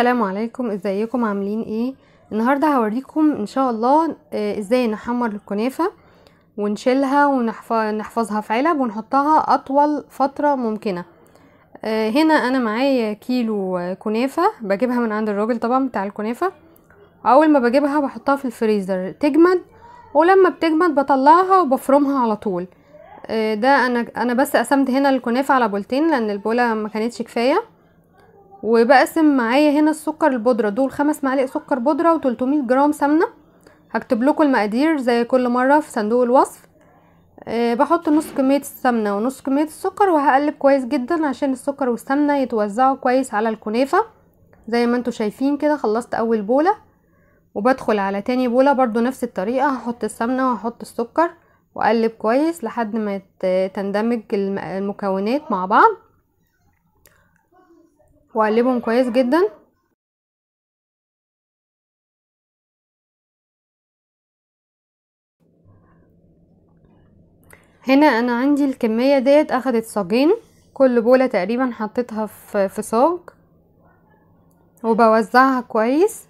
السلام عليكم ازيكم عاملين ايه النهارده هوريكم ان شاء الله آه، ازاي نحمر الكنافه ونشيلها ونحفظها في علب ونحطها اطول فتره ممكنه آه، هنا انا معايا كيلو كنافه بجيبها من عند الراجل طبعا بتاع الكنافه اول ما بجيبها بحطها في الفريزر تجمد ولما بتجمد بطلعها وبفرمها على طول آه، ده انا انا بس قسمت هنا الكنافه على بولتين لان البوله ما كانتش كفايه وبقسم معايا هنا السكر البودرة دول خمس معالق سكر بودرة 300 جرام سمنة هكتب لكم المقادير زي كل مرة في صندوق الوصف آه، بحط نص كمية السمنة ونص كمية السكر وهقلب كويس جدا عشان السكر والسمنة يتوزعوا كويس على الكنافة زي ما انتوا شايفين كده خلصت اول بولة وبدخل على تاني بولة برضو نفس الطريقة هحط السمنة وهحط السكر واقلب كويس لحد ما تندمج المكونات مع بعض واقلبهم كويس جدا هنا انا عندي الكميه ديت اخدت صاجين كل بوله تقريبا حطيتها في صاج وبوزعها كويس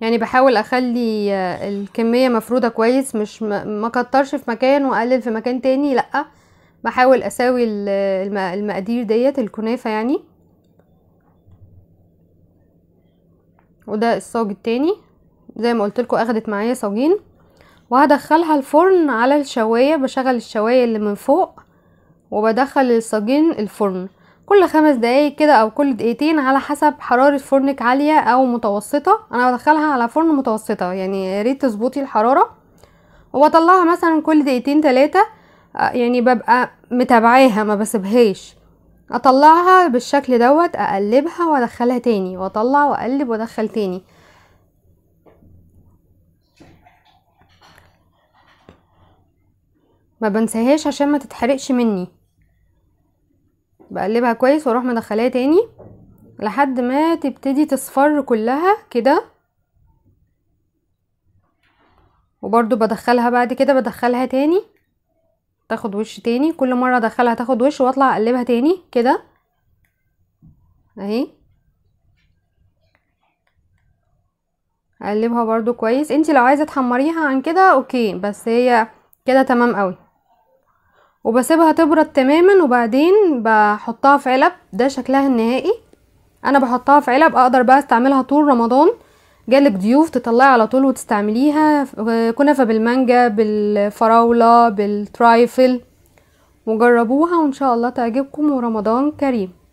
يعني بحاول اخلي آه، الكميه مفروده كويس مش ما كترش في مكان واقلل في مكان تاني لا بحاول اساوي المقادير ديت الكنافه يعني وده الصاج التاني زي ما قلت لكم اخدت معايا صاجين وهدخلها الفرن على الشوايه بشغل الشوايه اللي من فوق وبدخل الصاجين الفرن كل خمس دقايق كده او كل دقيقتين على حسب حراره فرنك عاليه او متوسطه انا بدخلها على فرن متوسطه يعني ريت تظبطي الحراره وبطلعها مثلا كل دقيقتين ثلاثه آه، يعني ببقى متابعاها ما بسيبهاش اطلعها بالشكل دوت اقلبها وادخلها تاني واطلع واقلب وادخل تاني ما بنساهاش عشان ما تتحرقش مني بقلبها كويس واروح مدخلاها تاني لحد ما تبتدي تصفر كلها كده وبرضو بدخلها بعد كده بدخلها تاني تاخد وش تاني كل مرة ادخلها تاخد وش واطلع اقلبها تاني كده اهي اقلبها برضو كويس انتي لو عايزة تحمريها عن كده اوكي بس هي كده تمام قوي وبسيبها تبرد تماما وبعدين بحطها في علب ده شكلها النهائي انا بحطها في علب اقدر بقى استعملها طول رمضان جالك ضيوف تطلعي على طول وتستعمليها كنافه بالمانجا بالفراوله بالترايفل وجربوها وان شاء الله تعجبكم ورمضان كريم